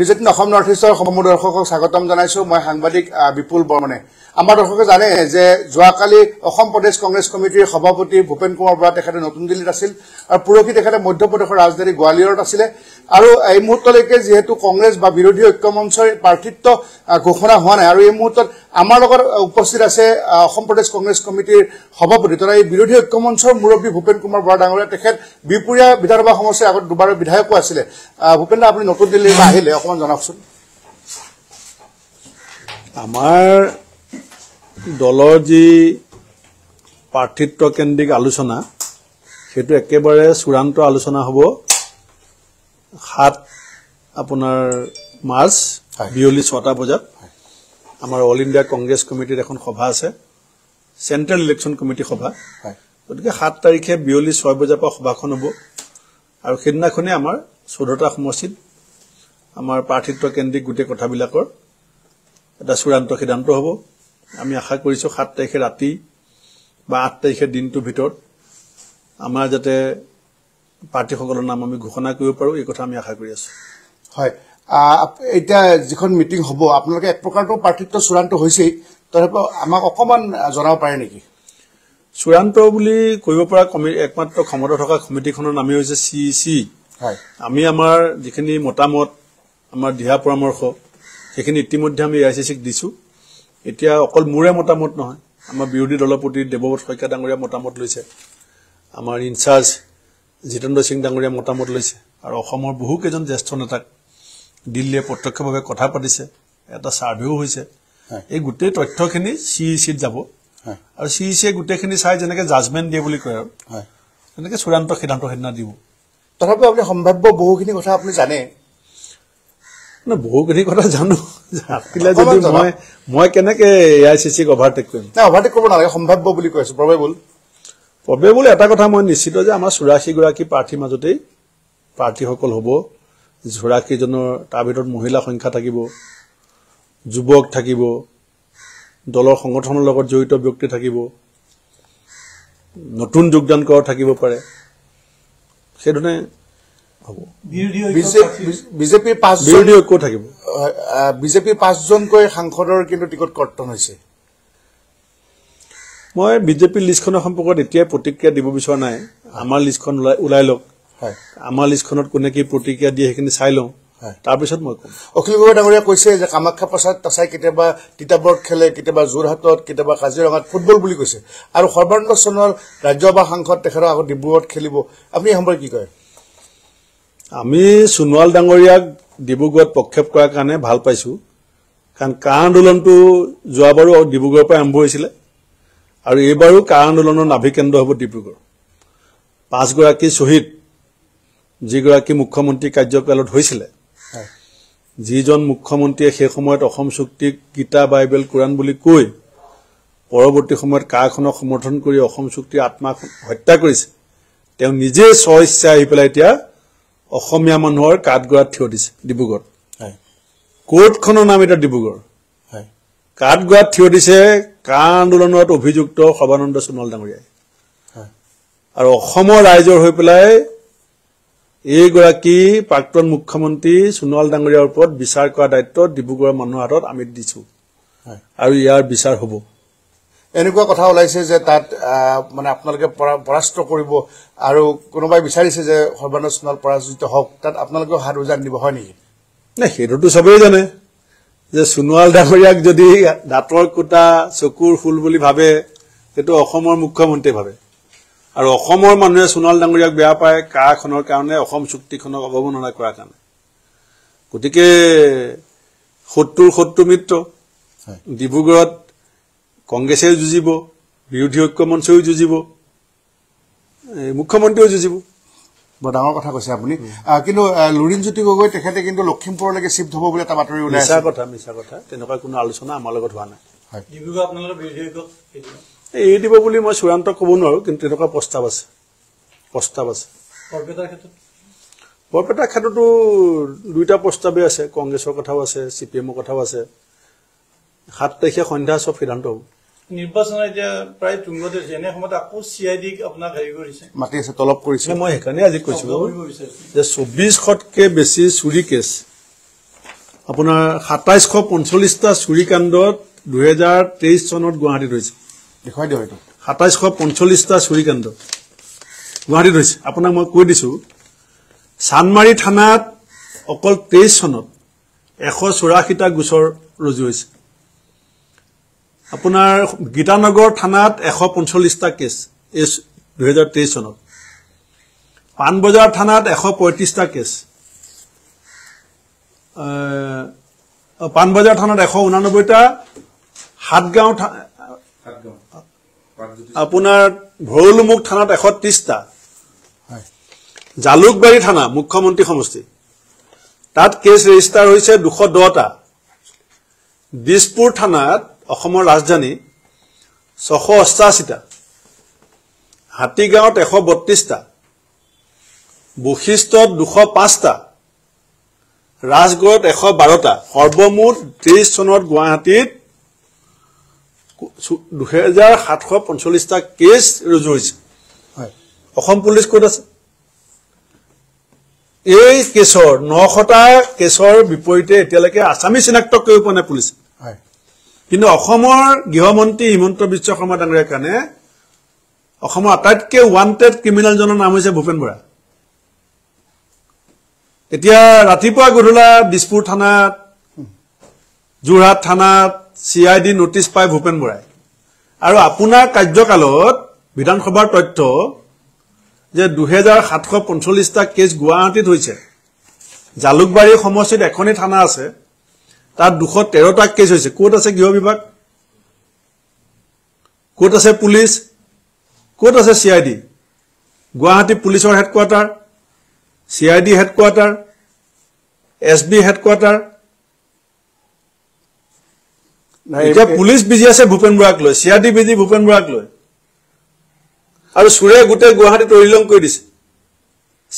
নিজতি Assam north ইষ্টৰ সমূহ দৰ্শকক স্বাগতম জনাইছো মই সাংবাদিক বিপুল বৰ্মনে আমাৰ দৰ্শকে জানে যে যোৱাকালি অসম প্ৰদেশ কংগ্ৰেছ কমিটিৰ সভাপতি ভূপেন কুমাৰ বৰা তেখেতে নতুন দিল্লীত আছিল আৰু পুৰহি তেখেতে মধ্যপ্ৰদেশৰ ৰাজধানী গোৱালিয়ৰত আছিলে আৰু এই মুহূৰ্তলৈকে যিহেতু কংগ্ৰেছ বা বিৰোধী ঐক্য মঞ্চৰ প্ৰাৰ্থিত্ব ঘোষণা হোৱা নাই আৰু এই মুহূৰ্তত আমাৰ লগত উপস্থিত আছে অসম প্ৰদেশ কংগ্ৰেছ কমিটিৰ সভাপতি তথা এই বিৰোধী ঐক্য মঞ্চৰ মুৰব্বী ভূপেন কুমাৰ বৰা ডাঙৰীয়া তেখেত বিহপুৰীয়া বিধানসভা সমষ্টিৰ আগত দুবাৰ বিধায়কো আছিলে ভূপেন আপুনি নতুন দিল্লীৰ পৰা আহিলে অকণমান জনাওকচোন আমাৰ দলৰ যি প্ৰাৰ্থিত্বকেন্দ্ৰিক আলোচনা সেইটো একেবাৰে চূড়ান্ত আলোচনা হ'ব সাত আপোনাৰ মাৰ্চ বিয়লি ছটা বজাত আমাৰ অল ইণ্ডিয়া কংগ্ৰেছ কমিটিৰ এখন সভা আছে চেণ্ট্ৰেল ইলেকশ্যন কমিটি সভা গতিকে সাত তাৰিখে বিয়লি ছয় বজাৰ পৰা সভাখন হ'ব আৰু সেইদিনাখনেই আমাৰ চৈধ্যটা সমষ্টিত আমাৰ প্ৰাৰ্থিত্ব কেন্দ্ৰিক গোটেই কথাবিলাকৰ এটা চূড়ান্ত সিদ্ধান্ত হ'ব আমি আশা কৰিছো সাত তাৰিখে ৰাতি বা আঠ তাৰিখে দিনটোৰ ভিতৰত আমাৰ যাতে প্ৰাৰ্থীসকলৰ নাম আমি ঘোষণা কৰিব পাৰোঁ এই কথা আমি আশা কৰি আছো হয় এতিয়া যিখন মিটিং হ'ব আপোনালোকে এক প্ৰকাৰটো প্ৰাৰ্থিত্ব চূড়ান্ত হৈছেই তথাপি আমাক অকণমান জনাব পাৰে নেকি চূড়ান্ত বুলি কৰিব পৰা কমি একমাত্ৰ ক্ষমতা থকা কমিটিখনৰ নামেই হৈছে চি চি হয় আমি আমাৰ যিখিনি মতামত আমাৰ দিহা পৰামৰ্শ সেইখিনি ইতিমধ্যে আমি এ আই চি চিক দিছোঁ এতিয়া অকল মোৰে মতামত নহয় আমাৰ বিৰোধী দলৰ প্ৰতি দেৱব্ৰত শইকীয়া ডাঙৰীয়া মতামত লৈছে আমাৰ ইনচাৰ্জ জিতেন্দ্ৰ সিং ডাঙৰীয়া মতামত লৈছে আৰু অসমৰ বহুকেইজন জ্যেষ্ঠ নেতাক দিল্লীয়ে প্ৰত্যক্ষভাৱে কথা পাতিছে এটা ছাৰ্ভেও হৈছে এই গোটেই তথ্যখিনি চি ই চিত যাব আৰু চি ই চিয়ে গোটেইখিনি চাই যেনেকৈ জাজমেণ্ট দিয়ে বুলি কয় আৰু তেনেকৈ চূড়ান্ত সিদ্ধান্ত সেইদিনা দিব তথাপিও আপুনি সম্ভাৱ্য বহুখিনি কথা আপুনি জানে বহুখিনি কথা জানো মই কেনেকে এ আই চি চিক অভাৰটেক কৰিম অভাৰটেক কৰিব নালাগে সম্ভাৱ্য বুলি কৈ আছো প্ৰবেবল প্ৰবেবল এটা কথা মই নিশ্চিত যে আমাৰ চৌৰাশী গৰাকী প্ৰাৰ্থীৰ মাজতেই প্ৰাৰ্থীসকল হ'ব চৌৰাশীজনৰ তাৰ ভিতৰত মহিলা সংখ্যা থাকিব যুৱক থাকিব দলৰ সংগঠনৰ লগত জড়িত ব্যক্তি থাকিব নতুন যোগদান কৰা থাকিব পাৰে সেইধৰণে হ'ব বিজেপিৰ পাঁচজন ঐক্য থাকিব বিজেপিৰ পাঁচজনকৈ সাংসদৰ কিন্তু টিকট কৰ্তন হৈছে মই বিজেপিৰ লিষ্টখনৰ সম্পৰ্কত এতিয়াই প্ৰতিক্ৰিয়া দিব বিচৰা নাই আমাৰ লিষ্টখন ওলাই লওক আমাৰ লিষ্টখনত কোনে কি প্ৰতিক্ৰিয়া দিয়ে সেইখিনি চাই লওঁ তাৰপিছত মই ক'ম অখিল গগৈ ডাঙৰীয়া কৈছে যে কামাখ্যা প্ৰসাদ তাচাই কেতিয়াবা তিতাবৰত খেলে কেতিয়াবা যোৰহাটত কেতিয়াবা কাজিৰঙাত ফুটবল বুলি কৈছে আৰু সৰ্বানন্দ সোণোৱাল ৰাজ্যসভা সাংসদ তেখেতক আকৌ ডিব্ৰুগড়ত খেলিব আপুনি এই সম্পৰ্কে কি কয় আমি সোণোৱাল ডাঙৰীয়াক ডিব্ৰুগড়ত প্ৰক্ষেপ কৰাৰ কাৰণে ভাল পাইছোঁ কাৰণ কা আন্দোলনটো যোৱাবাৰো ডিব্ৰুগড়ৰ পৰা আৰম্ভ হৈছিলে আৰু এইবাৰো কা আন্দোলনৰ নাভিকেন্দ্ৰ হ'ব ডিব্ৰুগড় পাঁচগৰাকী শ্বহীদ যিগৰাকী মুখ্যমন্ত্ৰী কাৰ্যকালত হৈছিলে যিজন মুখ্যমন্ত্ৰীয়ে সেই সময়ত অসম চুক্তিক গীতা বাইবেল কোৰাণ বুলি কৈ পৰৱৰ্তী সময়ত কাখনক সমৰ্থন কৰি অসম চুক্তিৰ আত্মা হত্যা কৰিছে তেওঁ নিজেই স্ব স্বইচ্ছাই আহি পেলাই এতিয়া অসমীয়া মানুহৰ কাঠগড়াত থিয় দিছে ডিব্ৰুগড়ত কোৰ্টখনৰ নাম এতিয়া ডিব্ৰুগড় কাঠগড়াত থিয় দিছে কা আন্দোলনত অভিযুক্ত সৰ্বানন্দ সোণোৱাল ডাঙৰীয়াই আৰু অসমৰ ৰাইজৰ হৈ পেলাই এইগৰাকী প্ৰাক্তন মুখ্যমন্ত্ৰী সোণোৱাল ডাঙৰীয়াৰ ওপৰত বিচাৰ কৰা দায়িত্ব ডিব্ৰুগড়ৰ মানুহৰ হাতত আমি দিছো আৰু ইয়াৰ বিচাৰ হ'ব এনেকুৱা কথা ওলাইছে যে তাত মানে আপোনালোকে পৰাস্ত কৰিব আৰু কোনোবাই বিচাৰিছে যে সৰ্বানন্দ সোণোৱাল পৰাজিত হওক তাত আপোনালোকেও হাত উজান দিব হয় নেকি নাই সেইটোতো চবেই জানে যে সোণোৱাল ডাঙৰীয়াক যদি দাঁতৰ কোটা চকুৰ ফুল বুলি ভাবে সেইটো অসমৰ মুখ্যমন্ত্ৰীয়ে ভাবে আৰু অসমৰ মানুহে সোণোৱাল ডাঙৰীয়াক বেয়া পায় কাখনৰ কাৰণে অসম চুক্তিখনক অৱমাননা কৰাৰ কাৰণে গতিকে সত্তৰ সত্তৰ মিত্ৰ ডিব্ৰুগড়ত কংগ্ৰেছেও যুঁজিব বিৰোধী ঐক্য মঞ্চও যুঁজিব মুখ্যমন্ত্ৰীও যুঁজিব বৰ ডাঙৰ কথা কৈছে আপুনি কিন্তু লুৰিণজ্যোতি গগৈ তেখেতে কিন্তু লখিমপুৰলৈকে শ্বিফ্ট হ'ব বুলি এটা বাতৰি ওলাই মিছা কথা মিছা কথা তেনেকুৱা কোনো আলোচনা আমাৰ লগত হোৱা নাই এৰি দিব বুলি মই চূড়ান্ত ক'ব নোৱাৰো কিন্তু তেনেকুৱা প্ৰস্তাৱ আছে প্ৰস্তাৱ আছে বৰপেটাৰ ক্ষেত্ৰতো দুয়োটা প্ৰস্তাৱেই আছে কংগ্ৰেছৰ কথাও আছে চি পি এমৰ কথাও আছে সাত তাৰিখে সন্ধ্যা চব সিদ্ধান্ত হ'ব নিৰ্বাচন এতিয়া প্ৰায় তুংগতে আছে এনে সময়ত আকৌ চি আই ডিক আপোনাক হেৰি কৰিছে মাতি আছে তলব কৰিছে মই সেইকাৰণে আজি কৈছো যে চৌবিশতকে বেছি চুৰি কেছ আপোনাৰ সাতাইশ পঞ্চল্লিশটা চুৰিকাণ্ডত দুহেজাৰ তেইছ চনত গুৱাহাটীত হৈছে দেখুৱাই দিয়ক এইটো সাতাইশ পঞ্চল্লিশটা চুৰিকাণ্ড গুৱাহাটীত হৈছে আপোনাক মই কৈ দিছো চানমাৰী থানাত অকল তেইছ চনত এশ চৌৰাশীটা গোচৰ ৰুজু হৈছে আপোনাৰ গীতানগৰ থানাত এশ পঞ্চল্লিছটা কেছ এই দুহেজাৰ তেইছ চনত পাণবজাৰ থানাত এশ পঁয়ত্ৰিছটা কেছ পাণবজাৰ থানাত এশ ঊনানব্বৈটা সাতগাঁও আপোনাৰ ভৰলুমুখ থানাত এশ ত্ৰিছটা জালুকবাৰী থানা মুখ্যমন্ত্ৰী সমষ্টি তাত কেছ ৰেজিষ্টাৰ হৈছে দুশ দহটা দিছপুৰ থানাত অসমৰ ৰাজধানী ছশ অষ্টাশীটা হাতীগাঁৱত এশ বত্ৰিশটা বশিষ্ঠত দুশ পাঁচটা ৰাজগড়ত এশ বাৰটা সৰ্বমুঠ তেইছ চনত গুৱাহাটীত দুহেজাৰ সাতশ পঞ্চল্লিছটা কেছ ৰুজু হৈছে অসম পুলিচ ক'ত আছে এই কেছৰ নশটা কেছৰ বিপৰীতে এতিয়ালৈকে আছামী চিনাক্ত কৰিব পৰা নাই পুলিচে কিন্তু অসমৰ গৃহমন্ত্ৰী হিমন্ত বিশ্ব শৰ্মা শৰ্মা কাৰণে অসমৰ আটাইতকৈ ওয়ান্টেড ক্ৰিমিনেলজনেৰ নাম হৈছে ভূপেন বৰা এতিয়া ৰাতিপুৱা গধূলা দিছপুৰ থানাত যোৰহাট থানাত চি আই ডি নোটিস পায় ভূপেন বৰাই আৰু আপোনাৰ কাৰ্যকালত বিধানসভাৰ তথ্য যে দুহেজাৰ সাতশ পঞ্চল্লিছটা কেছ গুৱাহাটীত হৈছে জালুকবাড়ি সমষ্টিত এখনই থানা আছে তাত দুশ তেৰটা কেছ হৈছে কত আছে গৃহ বিভাগ কত আছে পুলিচ কত আছে চি আই ডি গুৱাহাটী পুলিচৰ headquarter C I D headquarter S B headquarter এতিয়া পুলিচ বিজি আছে ভূপেন বৰাক লৈ C I D busy Bhupen বৰাক লৈ আৰু চুৰে গোটেই গুৱাহাটীত অৰিলং কৰি দিছে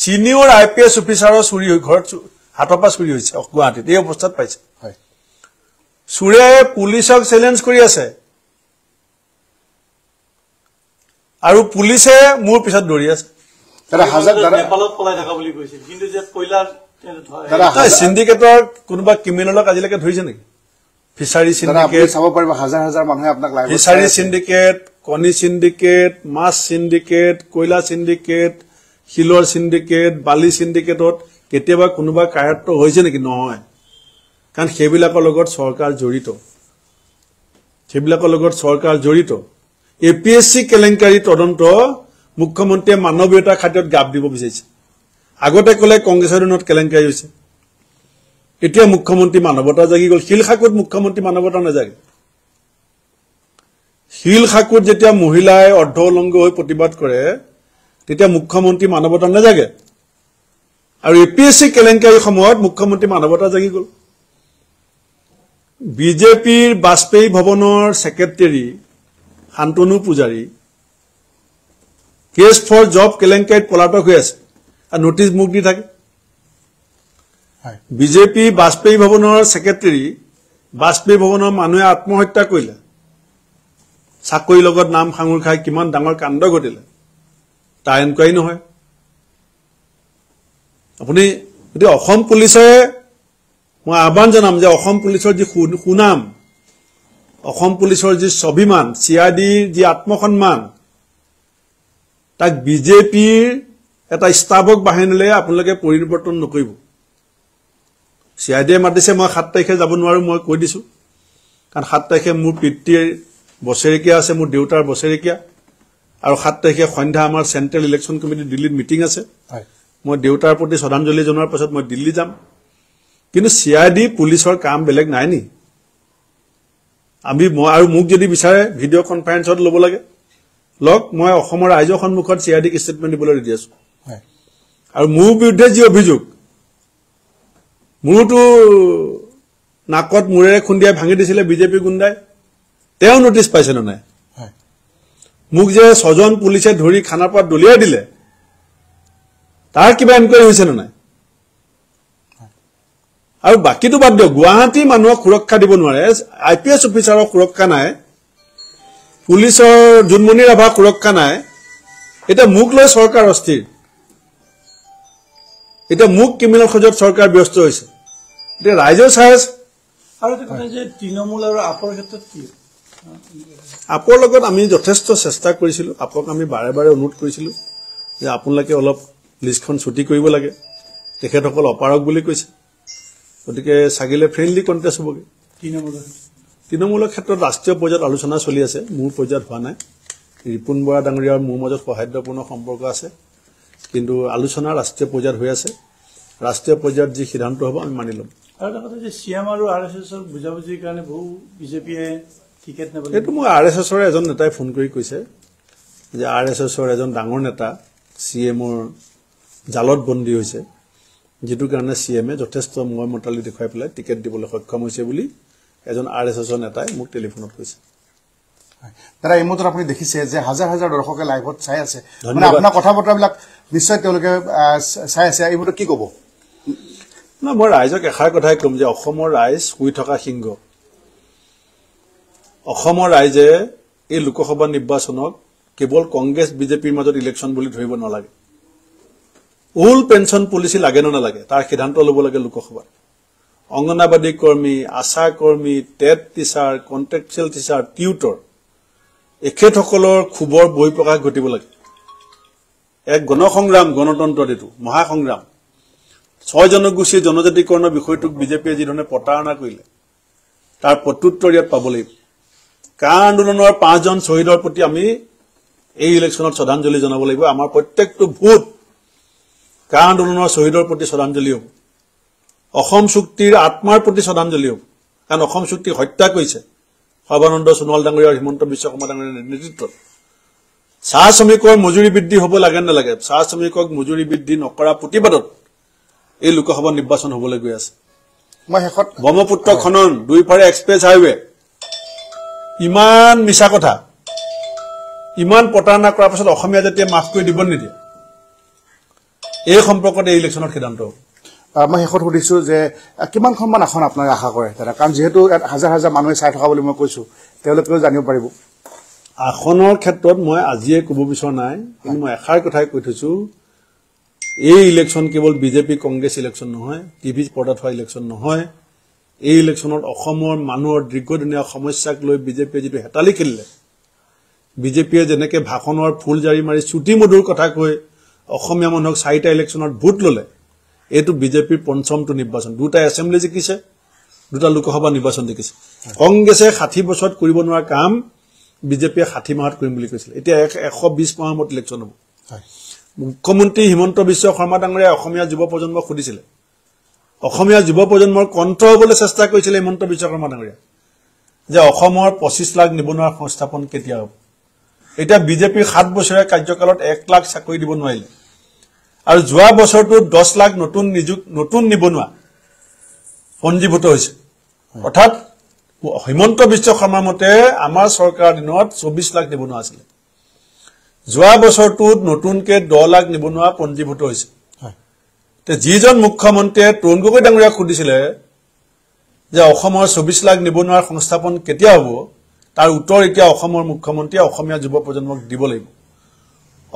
চিনিয়ৰ আই পি এছ অফিচাৰৰ চুৰি হৈ ঘৰত হাতৰ পৰা চুৰি হৈছে গুৱাহাটীত এই অৱস্থাত পাইছে চুৰিয়াই পুলিচক চেলেঞ্জ কৰি আছে আৰু পুলিচে মোৰ পিছত দৌৰি আছে চিণ্ডিকেটৰ কোনোবা ক্ৰিমিনেলক আজিলৈকে ধৰিছে নেকি ফিচাৰী চিণ্ডিকেট চাব পাৰিব ফিচাৰী চিণ্ডিকেট কণী চিণ্ডিকেট মাছ চিণ্ডিকেট কয়লা চিণ্ডিকেট শিলৰ চিণ্ডিকেট বালি চিণ্ডিকেটত কেতিয়াবা কোনোবা কায়ত্ব হৈছে নেকি নহয় কাৰণ সেইবিলাকৰ লগত চৰকাৰ জড়িত সেইবিলাকৰ লগত চৰকাৰ জড়িত এ পি এছ চি কেলেংকাৰী তদন্ত মুখ্যমন্ত্ৰীয়ে মানৱীয়তাৰ খাদ্যত গাপ দিব বিচাৰিছে আগতে ক'লে কংগ্ৰেছৰ দিনত কেলেংকাৰী হৈছে এতিয়া মুখ্যমন্ত্ৰী মানৱতা জাগি গ'ল শিল শিলশাকুত মুখ্যমন্ত্ৰী মানৱতা নাজাগে শিলশাকুত যেতিয়া মহিলাই অৰ্ধ উলংগ হৈ প্ৰতিবাদ কৰে তেতিয়া মুখ্যমন্ত্ৰী মানৱতা নাজাগে আৰু এ পি এছ চি কেলেংকাৰীৰ সময়ত মুখ্যমন্ত্ৰী মানৱতা জাগি গ'ল বিজেপিৰ বাজপেয়ী ভৱনৰ secretary Shantanu Pujari cash for job কেলেংকাৰীত পলাপক হৈ আছে আৰু নটিচ মুখ দি থাকে বিজেপি বাজপেয়ী ভৱনৰ ছেক্ৰেটেৰী বাজপেয়ী ভৱনৰ মানুহে আত্মহত্যা কৰিলে চাকৰিৰ লগত নাম সাঙুৰ খাই কিমান ডাঙৰ কাণ্ড ঘটিলে তাৰ এনকুৱাৰী নহয় আপুনি গতিকে অসম পুলিচে মই আহ্বান জনাম যে অসম পুলিচৰ যি সুনাম অসম পুলিচৰ যি স্বাভিমান চি আই ডিৰ যি আত্মসন্মান তাক বিজেপিৰ এটা ষ্টাফক বাহিনীলৈ আপোনালোকে পৰিৱৰ্তন নকৰিব চি আই ডিয়ে মাতিছে মই সাত তাৰিখে যাব নোৱাৰো মই কৈ দিছোঁ কাৰণ সাত তাৰিখে মোৰ পিতৃৰ বছেৰেকীয়া আছে মোৰ দেউতাৰ বছেৰেকীয়া আৰু সাত তাৰিখে সন্ধ্যা আমাৰ চেণ্ট্ৰেল ইলেকশ্যন কমিটিৰ দিল্লীত মিটিং আছে মই দেউতাৰ প্ৰতি শ্ৰদ্ধাঞ্জলি জনোৱাৰ পাছত মই দিল্লী যাম কিন্তু চি আই ডি পুলিচৰ কাম বেলেগ নাই নি আমি মই আৰু মোক যদি বিচাৰে ভিডিঅ' কনফাৰেন্সত ল'ব লাগে লওক মই অসমৰ ৰাইজৰ সন্মুখত চি আই ডিক ষ্টেটমেণ্ট দিবলৈ ৰেডি আছো আৰু মোৰ বিৰুদ্ধে যি অভিযোগ মোৰোতো নাকত মূৰেৰে খুন্দিয়াই ভাঙি দিছিলে বিজেপি গুণ্ডাই তেওঁ নটিচ পাইছেনে নাই মোক যে ছজন পুলিচে ধৰি খানাৰ পৰা দলিয়াই দিলে তাৰ কিবা এনকোৱাৰী হৈছেনে নাই আৰু বাকীটো বাদ দিয়ক গুৱাহাটী মানুহক সুৰক্ষা দিব নোৱাৰে আই পি এছ অফিচাৰক সুৰক্ষা নাই পুলিচৰ জোনমণি ৰাভাক সুৰক্ষা নাই এতিয়া মোক লৈ চৰকাৰ অস্থিৰ এতিয়া মোক ক্ৰিমিনেল খোজত চৰকাৰ ব্যস্ত হৈছে এতিয়া ৰাইজেও চাই আছে আপৰ লগত আমি যথেষ্ট চেষ্টা কৰিছিলোঁ আপক আমি বাৰে বাৰে অনুৰোধ কৰিছিলোঁ যে আপোনালোকে অলপ লিষ্টখন ছুটি কৰিব লাগে তেখেতসকল অপাৰক বুলি কৈছে গতিকে চাগিলে ফ্ৰেণ্ডলি কণ্টেষ্ট হ'বগে তৃণমূলৰ ক্ষেত্ৰত ৰাষ্ট্ৰীয় পৰ্যায়ত আলোচনা চলি আছে মোৰ পৰ্যায়ত হোৱা নাই ৰিপুণ বৰা ডাঙৰীয়াৰ মোৰ মাজত সৌহাৰ্দ্যপূৰ্ণ সম্পৰ্ক আছে কিন্তু আলোচনা ৰাষ্ট্ৰীয় পৰ্যায়ত হৈ আছে ৰাষ্ট্ৰীয় পৰ্যায়ত যি সিদ্ধান্ত হ'ব আমি মানি ল'ম সেইটো মই আৰ এছ এছৰ এজন নেতাই ফোন কৰি কৈছে যে আৰ এছ এছৰ এজন ডাঙৰ নেতা চি এমৰ জালত বন্দী হৈছে যিটোৰ কাৰণে চি এমে যথেষ্ট মই মতালি দেখুৱাই পেলাই টিকেট দিবলৈ সক্ষম হৈছে বুলি এজন আৰ এছ এছৰ নেতাই মোক টেলিফোনত কৈছে দাদা এই মুহূৰ্তত আপুনি দেখিছে যে হাজাৰ হাজাৰ দৰ্শকে লাইভত চাই আছে আপোনাৰ কথা বতৰাবিলাক নিশ্চয় তেওঁলোকে চাই আছে এই মুহূৰ্তত কি ক'ব ন মই ৰাইজক এষাৰ কথাই ক'ম যে অসমৰ ৰাইজ শুই থকা সিংহ অসমৰ ৰাইজে এই লোকসভা নিৰ্বাচনক কেৱল কংগ্ৰেছ বিজেপিৰ মাজত ইলেকশ্যন বুলি ধৰিব নালাগে ওল পেঞ্চন পলিচি লাগে নে নালাগে তাৰ সিদ্ধান্ত ল'ব লাগে লোকসভাত অংগনাবাদী কৰ্মী আশা কৰ্মী TET teacher contractual teacher tutor এখেতসকলৰ ক্ষোভৰ বহিপ্ৰকাশ ঘটিব লাগে এক গণসংগ্ৰাম গণতন্ত্ৰত এইটো মহাসংগ্ৰাম ছয় জনগোষ্ঠী জনজাতিকৰণৰ বিষয়টোক বিজেপিয়ে যিধৰণে প্ৰতাৰণা কৰিলে তাৰ প্ৰত্যুত্তৰ ইয়াত পাব লাগিব কা আন্দোলনৰ পাঁচজন শ্বহীদৰ প্ৰতি আমি এই ইলেকশ্যনত শ্ৰদ্ধাঞ্জলি জনাব লাগিব আমাৰ প্ৰত্যেকটো ভোট কা আন্দোলনৰ শ্বহীদৰ প্ৰতি শ্ৰদ্ধাঞ্জলি হ'ব অসম চুক্তিৰ আত্মাৰ প্ৰতি শ্ৰদ্ধাঞ্জলি হ'ব কাৰণ অসম চুক্তি হত্যা কৰিছে সৰ্বানন্দ সোণোৱাল ডাঙৰীয়া আৰু হিমন্ত বিশ্ব শৰ্মা ডাঙৰীয়াৰ নেতৃত্বত চাহ শ্ৰমিকৰ মজুৰি বৃদ্ধি হ'ব লাগে নালাগে চাহ শ্ৰমিকক মজুৰি বৃদ্ধি নকৰা প্ৰতিবাদত এই লোকসভা নিৰ্বাচন হ'বলৈ গৈ আছে মই শেষত ব্ৰহ্মপুত্ৰ খনন দুইফাৰে এক্সপ্ৰেছ হাইৱে ইমান মিছা কথা ইমান প্ৰতাৰণা কৰাৰ পাছত অসমীয়া জাতিয়ে মাফ কৰি দিব নিদিয়ে এই সম্পৰ্কত এই ইলেকশ্যনৰ সিদ্ধান্ত মই শেষত সুধিছোঁ যে কিমান সন্মান আসন আপোনাৰ আশা কৰে দাদা কাৰণ যিহেতু হাজাৰ হাজাৰ মানুহে চাই থকা বুলি মই কৈছোঁ তেওঁলোকেও জানিব পাৰিব আসনৰ ক্ষেত্ৰত মই আজিয়ে ক'ব বিচৰা নাই কিন্তু মই এষাৰ কথাই কৈ থৈছোঁ এই ইলেকশ্যন কেৱল বিজেপি কংগ্ৰেছ ইলেকশ্যন নহয় টি ভি পৰ্দাত হোৱা ইলেকশ্যন নহয় এই ইলেকশ্যনত অসমৰ মানুহৰ দীৰ্ঘদিনীয়া সমস্যাক লৈ বিজেপিয়ে যিটো হেতালি খেলিলে বিজেপিয়ে যেনেকৈ ভাষণৰ ফুল জাৰি মাৰি চুটি মধুৰ কথা কৈ অসমীয়া মানুহক চাৰিটা ইলেকশ্যনত ভোট ললে এইটো বিজেপিৰ পঞ্চমটো নিৰ্বাচন দুটা এছেম্বলি জিকিছে দুটা লোকসভা নিৰ্বাচন জিকিছে কংগ্ৰেছে ষাঠি বছৰত কৰিব নোৱাৰা কাম বিজেপিয়ে ষাঠি মাহত কৰিম বুলি কৈছিলে এতিয়া এশ বিশ মাহৰ মত ইলেকশ্যন হ'ব মুখ্যমন্ত্ৰী হিমন্ত বিশ্ব শৰ্মা ডাঙৰীয়াই অসমীয়া যুৱ প্ৰজন্মক সুধিছিলে অসমীয়া যুৱ প্ৰজন্মৰ কণ্ঠ হ'বলৈ চেষ্টা কৰিছিলে হিমন্ত বিশ্ব শৰ্মা ডাঙৰীয়া যে অসমৰ পঁচিছ লাখ নিবনুৱা সংস্থাপন কেতিয়া হ'ব এতিয়া বিজেপিৰ সাত বছৰীয়া কাৰ্যকালত এক লাখ চাকৰি দিব নোৱাৰিলে আৰু যোৱা বছৰটো দহ লাখ নতুন নিযুক নতুন নিবনুৱা পঞ্জীভূত হৈছে অৰ্থাৎ হিমন্ত বিশ্ব শৰ্মাৰ মতে আমাৰ চৰকাৰৰ দিনত চৌবিশ লাখ নিবনুৱা আছিলে যোৱা বছৰটোত নতুনকৈ দহ লাখ নিবনুৱা পঞ্জীভূত হৈছে এতিয়া যিজন মুখ্যমন্ত্ৰীয়ে তৰুণ গগৈ ডাঙৰীয়াক সুধিছিলে যে অসমৰ চৌবিশ লাখ নিবনুৱাৰ সংস্থাপন কেতিয়া হ'ব তাৰ উত্তৰ এতিয়া অসমৰ মুখ্যমন্ত্ৰীয়ে অসমীয়া যুৱ প্ৰজন্মক দিব লাগিব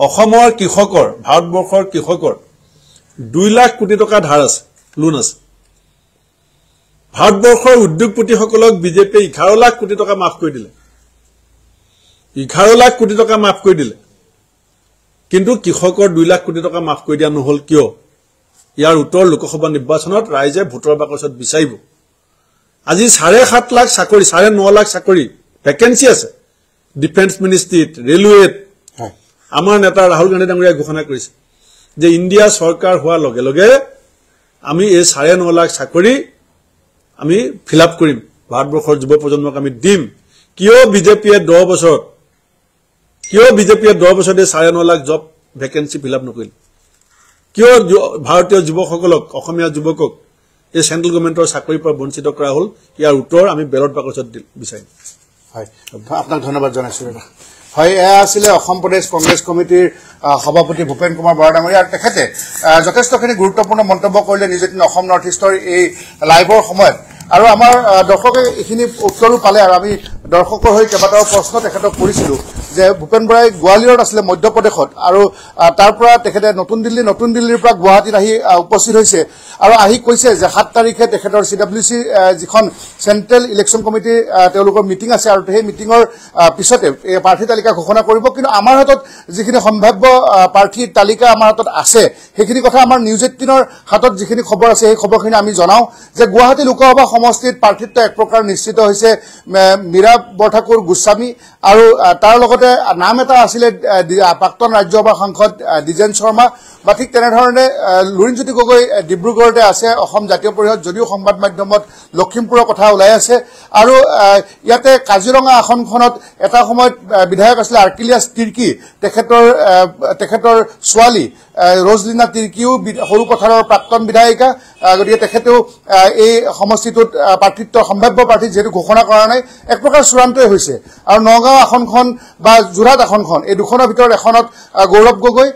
অসমৰ কৃষকৰ ভাৰতবৰ্ষৰ কৃষকৰ দুই লাখ কোটি টকা ধাৰ আছে লোন আছে ভাৰতবৰ্ষৰ উদ্যোগপতিসকলক বিজেপিয়ে এঘাৰ লাখ কোটি টকা মাফ কৰি দিলে এঘাৰ লাখ কোটি টকা মাফ কৰি দিলে কিন্তু কৃষকৰ দুই লাখ কোটি টকা মাফ কৰি দিয়া নহ'ল কিয় ইয়াৰ উত্তৰ লোকসভা নিৰ্বাচনত ৰাইজে ভোটৰ বাকচত বিচাৰিব আজি চাৰে সাত লাখ চাকৰি চাৰে ন লাখ চাকৰি ভেকেঞ্চি আছে ডিফেন্স মিনিষ্ট্ৰীত ৰেলৱেত আমাৰ নেতা ৰাহুল গান্ধী ডাঙৰীয়াই ঘোষণা কৰিছে যে ইণ্ডিয়া চৰকাৰ হোৱাৰ লগে লগে আমি এই চাৰে ন লাখ চাকৰি আমি ফিল আপ কৰিম ভাৰতবৰ্ষৰ যুৱ প্ৰজন্মক আমি দিম কিয় বিজেপিয়ে দহ বছৰত কিয় বিজেপিয়ে দহ বছৰত এই চাৰে ন lakh job vacancy fill up নকৰিল কিয় ভাৰতীয় যুৱকসকলক অসমীয়া যুৱকক এই চেণ্ট্ৰেল গভৰ্ণমেণ্টৰ চাকৰিৰ পৰা বঞ্চিত কৰা হ'ল ইয়াৰ উত্তৰ আমি বেলত বাকচত বিচাৰিম হয় আপোনাক ধন্যবাদ জনাইছো দাদা হয় এয়া আছিলে অসম প্ৰদেশ কংগ্ৰেছ কমিটিৰ সভাপতি ভূপেন কুমাৰ বৰা ডাঙৰীয়া আৰু তেখেতে যথেষ্টখিনি গুৰুত্বপূৰ্ণ মন্তব্য কৰিলে নিজে অসম নৰ্থ ইষ্টৰ এই লাইভৰ সময়ত আৰু আমাৰ দৰ্শকে এইখিনি উত্তৰো পালে আৰু আমি দৰ্শকৰ হৈ কেইবাটাও প্ৰশ্ন তেখেতক কৰিছিলোঁ যে ভূপেন বৰাই গোৱালিয়ৰত আছিলে মধ্যপ্ৰদেশত আৰু তাৰ পৰা তেখেতে নতুন দিল্লী নতুন দিল্লীৰ পৰা গুৱাহাটীত আহি উপস্থিত হৈছে আৰু আহি কৈছে যে সাত তাৰিখে তেখেতৰ চি ডাব্লিউ চি যিখন চেণ্ট্ৰেল ইলেকশ্যন কমিটিৰ তেওঁলোকৰ মিটিং আছে আৰু সেই মিটিঙৰ পিছতে এই প্ৰাৰ্থী তালিকা ঘোষণা কৰিব কিন্তু আমাৰ হাতত যিখিনি সম্ভাব্য প্ৰাৰ্থীৰ তালিকা আমাৰ হাতত আছে সেইখিনি কথা আমাৰ নিউজ এইটিনৰ হাতত যিখিনি খবৰ আছে সেই খবৰখিনি আমি জনাওঁ যে গুৱাহাটী লোকসভা সমষ্টিত প্ৰাৰ্থিত্ব এক প্ৰকাৰ নিশ্চিত হৈছে মীৰা প্ৰতাপ বৰঠাকুৰ গোস্বামী আৰু তাৰ লগতে নাম এটা আছিলে প্ৰাক্তন ৰাজ্যসভাৰ সাংসদ দ্বিজেন শৰ্মা বা ঠিক তেনেধৰণে লুৰিণজ্যোতি গগৈ ডিব্ৰুগড়তে আছে অসম জাতীয় পৰিষদ যদিও সংবাদ মাধ্যমত লখিমপুৰৰ কথা ওলাই আছে আৰু ইয়াতে কাজিৰঙা আসনখনত এটা সময়ত বিধায়ক আছিলে আৰ্কিলিয়াছ তিৰ্কি তেখেতৰ তেখেতৰ ছোৱালী ৰজলীনা তিৰ্কীও পথাৰৰ প্ৰাক্তন বিধায়িকা গতিকে তেখেতেও এই সমষ্টিটোত প্ৰাৰ্থিত্ব সম্ভাৱ্য প্ৰাৰ্থী যিহেতু ঘোষণা কৰা নাই এক প্ৰকাৰ চূড়ান্তই হৈছে আৰু নগাঁও আসনখন বা যোৰহাট আসনখন এই দুখনৰ ভিতৰত এখনত গৌৰৱ গগৈ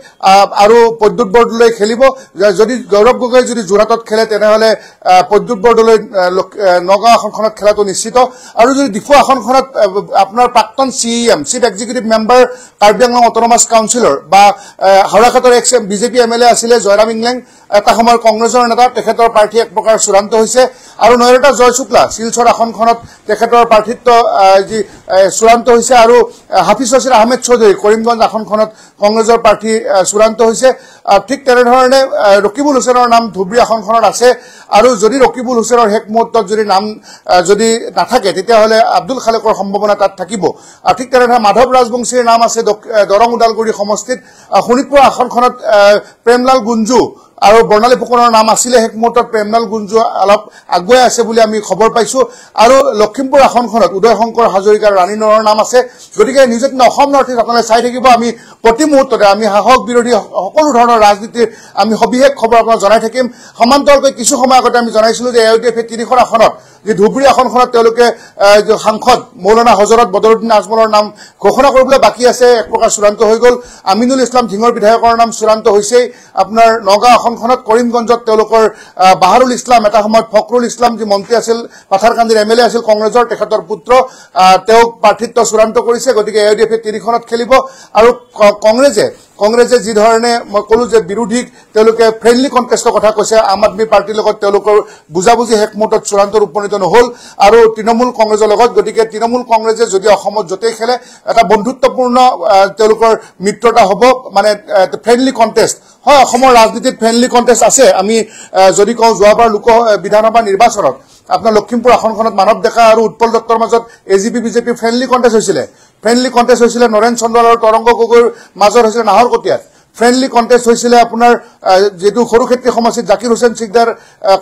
আৰু প্ৰদ্যুৎ বৰদলৈ খেলিব যদি গৌৰৱ গগৈ যদি যোৰহাটত খেলে তেনেহ'লে প্ৰদ্যুৎ বৰদলৈ নগাঁও আসনখনত খেলাটো নিশ্চিত আৰু যদি ডিফু আসনখনত আপোনাৰ প্ৰাক্তন C E M chief executive member Karbi Anglong autonomous কাউন্সিলৰ বা হৰাখাটৰ ex M BJP M L A আছিলে জয়ৰাম ইংলেং এটা সময়ৰ কংগ্ৰেছৰ নেতা তেখেতৰ প্ৰাৰ্থী এক প্ৰকাৰ চূড়ান্ত হৈছে আৰু নয়নতা জয়শুক্লা শিলচৰ আসনখনত তেখেতৰ প্ৰাৰ্থিত্ব যি চূড়ান্ত হৈছে আৰু হাফিজ ৰচিদ আহমেদ চৌধুৰী কৰিমগঞ্জ আসনখনত কংগ্ৰেছৰ প্ৰাৰ্থী চূড়ান্ত হৈছে ঠিক তেনেধৰণে ৰকিবুল হুছেইনৰ নাম ধুবুৰী আসনখনত আছে আৰু যদি ৰকিবুল হুছেইনৰ শেষ মুহূৰ্তত যদি নাম যদি নাথাকে তেতিয়াহ'লে আব্দুল খালেকৰ সম্ভাৱনা তাত থাকিব আৰু ঠিক তেনেধৰণে মাধৱ ৰাজবংশীৰ নাম আছে দৰং ওদালগুৰি সমষ্টিত শোণিতপুৰ আসনখনত प्रेमलाल गुंजू আৰু বৰ্ণালী ফুকনৰ নাম আছিলে শেষ মুহূৰ্তত প্ৰেমলাল গুঞ্জ অলপ আগুৱাই আছে বুলি আমি খবৰ পাইছোঁ আৰু লখিমপুৰ আসনখনত উদয় শংকৰ হাজৰিকাৰ ৰাণী নৰৰ নাম আছে গতিকে news eighteen Assam north east আপোনালোকে চাই থাকিব আমি প্ৰতি মুহূৰ্ততে আমি শাসক বিৰোধী সকলো ধৰণৰ ৰাজনীতিৰ আমি সবিশেষ খবৰ আপোনাক জনাই থাকিম সমান্তৰালকৈ কিছু সময় আগতে আমি জনাইছিলোঁ যে এ ইউ ডি এফে তিনিখন আসনত যি ধুবুৰী আসনখনত তেওঁলোকে সাংসদ মৌলানা হজৰত বদৰুদ্দিন আজমলৰ নাম ঘোষণা কৰিবলৈ বাকী আছে এক প্ৰকাৰ চূড়ান্ত হৈ গ'ল আমিনুল ইছলাম ধিঙৰ বিধায়কৰ নাম চূড়ান্ত হৈছেই আপোনাৰ নগাঁও ভৱনখনত কৰিমগঞ্জত তেওঁলোকৰ বাহারুল ইসলাম এটা সময় ফখরুল ইসলাম যে মন্ত্রী আছিল পাথারকান্দির এম এল এ আছিল কংগ্রেসের তখন পুত্র প্রার্থিত্ব চূড়ান্ত করেছে গতি এ আই ডি এফে তিনখনত খেলব আর কংগ্রেসে কংগ্ৰেছে যিধৰণে মই ক'লো যে বিৰোধীক তেওঁলোকে ফ্ৰেণ্ডলি কনকেষ্টৰ কথা কৈছে আম আদমী পাৰ্টীৰ লগত তেওঁলোকৰ বুজাবুজি শেষ মুহূৰ্তত চূড়ান্তত উপনীত নহ'ল আৰু তৃণমূল কংগ্ৰেছৰ লগত গতিকে তৃণমূল কংগ্ৰেছে যদি অসমত য'তেই খেলে এটা বন্ধুত্বপূৰ্ণ তেওঁলোকৰ মিত্ৰতা হ'ব মানে ফ্ৰেণ্ডলি কনটেষ্ট হয় অসমৰ ৰাজনীতিত ফ্ৰেণ্ডলি কনটেষ্ট আছে আমি যদি কওঁ যোৱাবাৰ লোক বিধানসভা নিৰ্বাচনত আপোনাৰ লখিমপুৰ আসনখনত মানৱ ডেকা আৰু উৎপল দত্তৰ মাজত A G P BJP friendly contest হৈছিলে ফ্ৰেণ্ডলি কণ্টেষ্ট হৈছিলে নৰেন চন্দ্ৰ আৰু তৰংগ গগৈৰ মাজত হৈছিলে নাহৰকটীয়াত ফ্ৰেণ্ডলি কণ্টেষ্ট হৈছিলে আপোনাৰ যিটো সৰু খেতিয়ক সমষ্টিত জাকিৰ হুছেইন চিকদাৰ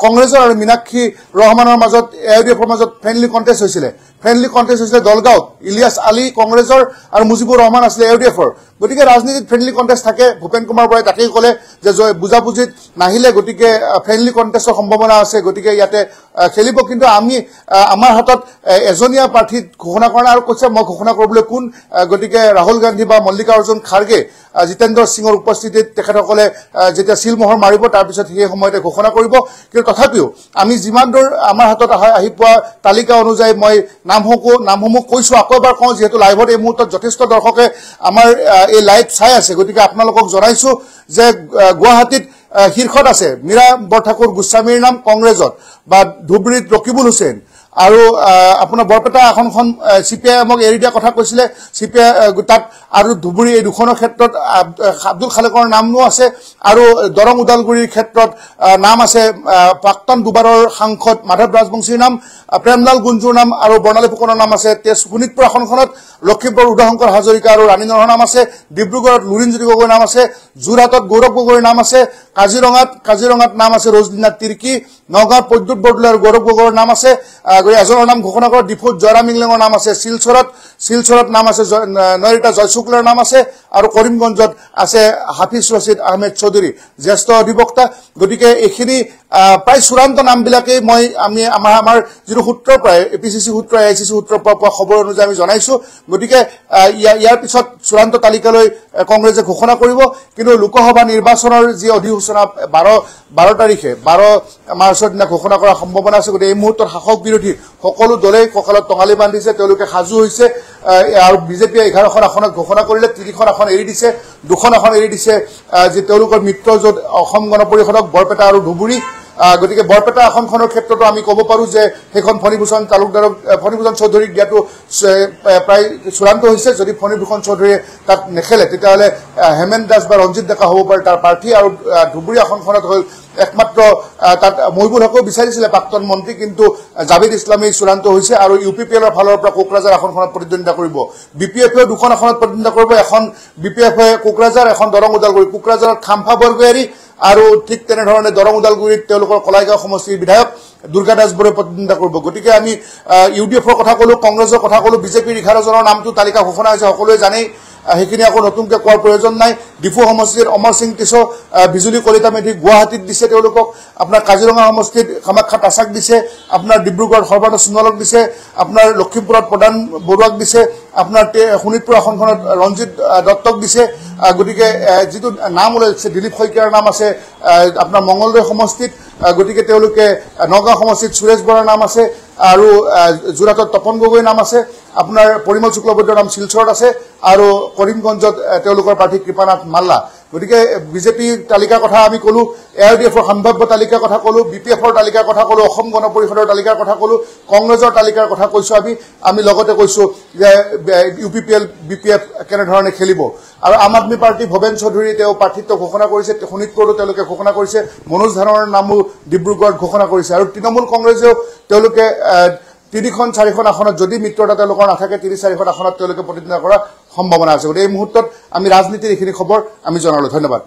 কংগ্ৰেছৰ আৰু মীনাক্ষী ৰহমানৰ মাজত এ আই ডি এফৰ মাজত ফ্ৰেণ্ডলি কণ্টেষ্ট হৈছিলে ফ্ৰেণ্ডলি কণ্টেষ্ট হৈছিলে দলগাঁৱত ইলিয়াছ আলী কংগ্ৰেছৰ আৰু মুজিবুৰ ৰহমান আছিলে এ আই ডি এফৰ গতিকে ৰাজনীতিত ফ্ৰেণ্ডলি কণ্টেষ্ট থাকে ভূপেন কুমাৰ বৰাই তাকেই ক'লে যে বুজাবুজিত নাহিলে গতিকে ফ্ৰেণ্ডলি কণ্টেষ্টৰ সম্ভাৱনা আছে গতিকে ইয়াতে খেলিব কিন্তু আমি আমাৰ হাতত এজনীয়া প্ৰাৰ্থী ঘোষণা কৰা নাই আৰু কৈছে মই ঘোষণা কৰিবলৈ কোন গতিকে ৰাহুল গান্ধী বা মল্লিকাৰ্জুন খাৰ্গে জিতেন্দ্ৰ সিঙৰ উপস্থিতিত তেখেতসকলে যেতিয়া চিলমোহৰ মাৰিব তাৰপিছত সেই সময়তে ঘোষণা কৰিব কিন্তু তথাপিও আমি যিমান দূৰ আমাৰ হাতত আহি পোৱা তালিকা অনুযায়ী মই নামসমূহ নামসমূহ কৈছোঁ আকৌ এবাৰ কওঁ যিহেতু লাইভত এই মুহূৰ্তত যথেষ্ট দৰ্শকে আমাৰ এই লাইভ চাই আছে গতিকে আপোনালোকক জনাইছোঁ যে গুৱাহাটীত শীৰ্ষত আছে মীৰা বৰঠাকুৰ গোস্বামীৰ নাম কংগ্ৰেছত বা ধুবুৰীত ৰকিবুল হুছেইন আৰু আপোনাৰ বৰপেটা আসনখন চি পি আই এমক এৰি দিয়া কথা কৈছিলে চি পি আই তাত আৰু ধুবুৰী এই দুখনৰ ক্ষেত্ৰত আব্দুল খালেকৰ নামো আছে আৰু দৰং ওদালগুৰিৰ ক্ষেত্ৰত নাম আছে প্ৰাক্তন দুবাৰৰ সাংসদ মাধৱ ৰাজবংশীৰ নাম প্ৰেমলাল গুঞ্জুৰ নাম আৰু বৰ্ণালী ফুকনৰ নাম আছে তেজ শোণিতপুৰ আসনখনত লক্ষীমপুৰ উদয়শংকৰ হাজৰিকা আৰু ৰাণী ৰাণীন্দ্ৰৰ নাম আছে ডিব্ৰুগড়ত লুৰিণজ্যোতি গগৈৰ নাম আছে যোৰহাটত গৌৰৱ গগৈৰ নাম আছে কাজিৰঙাত কাজিৰঙাত নাম আছে ৰজনীনাথ তিৰ্কি নগাঁৱত প্ৰদ্যুৎ বৰদলৈ আৰু গৌৰৱ গগৈৰ নাম আছে বাগৰি আজৰৰ নাম ঘোষণা কৰা ডিফু জয়ৰাম ইংলেঙৰ নাম আছে শিলচৰত শিলচৰত নাম আছে নৰিতা জয়শুক্লাৰ নাম আছে আৰু কৰিমগঞ্জত আছে হাফিজ ৰচিদ আহমেদ চৌধুৰী জ্যেষ্ঠ অধিবক্তা গতিকে এইখিনি প্ৰায় চূড়ান্ত নামবিলাকেই মই আমি আমাৰ আমাৰ যিটো সূত্ৰৰ পৰা এ পি চি চি সূত্ৰ এ আই চি চি সূত্ৰৰ পৰা পোৱা খবৰ অনুযায়ী আমি জনাইছোঁ গতিকে ইয়াৰ পিছত চূড়ান্ত তালিকালৈ কংগ্ৰেছে ঘোষণা কৰিব কিন্তু লোকসভা নিৰ্বাচনৰ যি অধিসূচনা বাৰ বাৰ তাৰিখে বাৰ মাৰ্চৰ দিনা ঘোষণা কৰাৰ সম্ভাৱনা আছে গতিকে এই মুহূৰ্তত শাসক বিৰোধী সকলো দলেই কঁকালত টঙালি বান্ধিছে তেওঁলোকে সাজু হৈছে আৰু বিজেপিয়ে এঘাৰখন আসনত ঘোষণা কৰিলে তিনিখন আসন এৰি দিছে দুখন আসন এৰি দিছে যি তেওঁলোকৰ মিত্ৰ য'ত অসম গণ পৰিষদক বৰপেটা আৰু ধুবুৰী গতিকে বৰপেটা আসনখনৰ ক্ষেত্ৰতো আমি ক'ব পাৰোঁ যে সেইখন ফণীভূষণ তালুকদাৰক ফণীভূষণ চৌধুৰীক দিয়াটো প্ৰায় চূড়ান্ত হৈছে যদি ফণীভূষণ চৌধুৰীয়ে তাত নেখেলে তেতিয়াহ'লে হেমেন দাস বা ৰঞ্জিত ডেকা হ'ব পাৰে তাৰ প্ৰাৰ্থী আৰু ধুবুৰী আসনখনত হ'ল একমাত্ৰ তাত মহিবুল হকেও বিচাৰিছিলে প্ৰাক্তন মন্ত্ৰী কিন্তু জাভেদ ইছলামী চূড়ান্ত হৈছে আৰু ইউ পি পি এলৰ ফালৰ পৰা কোকৰাঝাৰ আসনখনত প্ৰতিদ্বন্দ্বিতা কৰিব বি পি এফেও দুখন আসনত প্ৰতিদ্বন্দ্বিতা কৰিব এখন বি পি এফে কোকৰাঝাৰ এখন দৰং ওদালগুৰি কোকৰাঝাৰত খাম্ফা বৰগোহাৰী আৰু ঠিক তেনেধৰণে দৰং ওদালগুৰিত তেওঁলোকৰ কলাইগাঁও সমষ্টিৰ বিধায়ক দুৰ্গা দাস দাসবোৰে প্ৰতিদ্বন্দ্বিতা কৰিব গতিকে আমি ইউ ডি এফৰ কথা কলোঁ কংগ্ৰেছৰ কথা ক'লোঁ বিজেপিৰ এঘাৰজনৰ নামটো তালিকা ঘোষণা হৈছে সকলোৱে জানেই সেইখিনি আকৌ নতুনকৈ কোৱাৰ প্ৰয়োজন নাই ডিফু সমষ্টিৰ অমৰ সিং টিছৰ বিজুলী কলিতা মেধি গুৱাহাটীত দিছে তেওঁলোকক আপোনাৰ কাজিৰঙা সমষ্টিত কামাখ্যা আশাক দিছে আপোনাৰ ডিব্ৰুগড়ত সৰ্বানন্দ সোণোৱালক দিছে আপোনাৰ লখিমপুৰত প্ৰদান বৰুৱাক দিছে আপোনাৰ শোণিতপুৰ আসনখনত ৰঞ্জিত দত্তক দিছে গতিকে যিটো নাম ওলাইছে দিলীপ শইকীয়াৰ নাম আছে আপোনাৰ মঙলদৈ সমষ্টিত গতিকে তেওঁলোকে নগাঁও সমষ্টিত সুৰেশ বৰাৰ নাম আছে আৰু যোৰহাটত তপন গগৈ নাম আছে আপোনাৰ পৰিমল শুক্লবৈদ্যৰ নাম শিলচৰত আছে আৰু কৰিমগঞ্জত তেওঁলোকৰ প্ৰাৰ্থী কৃপানাথ মাল্লা গতিকে বিজেপিৰ তালিকাৰ কথা আমি ক'লো এ আৰ ডি এফৰ সম্ভাৱ্য তালিকাৰ কথা ক'লো বি পি এফৰ তালিকাৰ কথা ক'লো অসম গণ পৰিষদৰ তালিকাৰ কথা ক'লো কংগ্ৰেছৰ তালিকাৰ কথা কৈছো আমি আমি লগতে কৈছো যে U P P L B P F কেনেধৰণে খেলিব আৰু আম আদমী পাৰ্টী ভৱেন চৌধুৰী তেওঁ প্ৰাৰ্থিত্ব ঘোষণা কৰিছে শোণিতপুৰতো তেওঁলোকে ঘোষণা কৰিছে মনোজ ধানৰ নামো ডিব্ৰুগড়ত ঘোষণা কৰিছে আৰু তৃণমূল কংগ্ৰেছেও তেওঁলোকে তিনিখন চাৰিখন আসনত যদি মিত্ৰতা তেওঁলোকৰ নাথাকে তিনি চাৰিখন আসনত তেওঁলোকে প্ৰতিদ্বন্দ্বিতা কৰাৰ সম্ভাৱনা আছে গতিকে এই মুহূৰ্তত আমি ৰাজনীতিৰ এইখিনি খবৰ আমি জনালোঁ ধন্যবাদ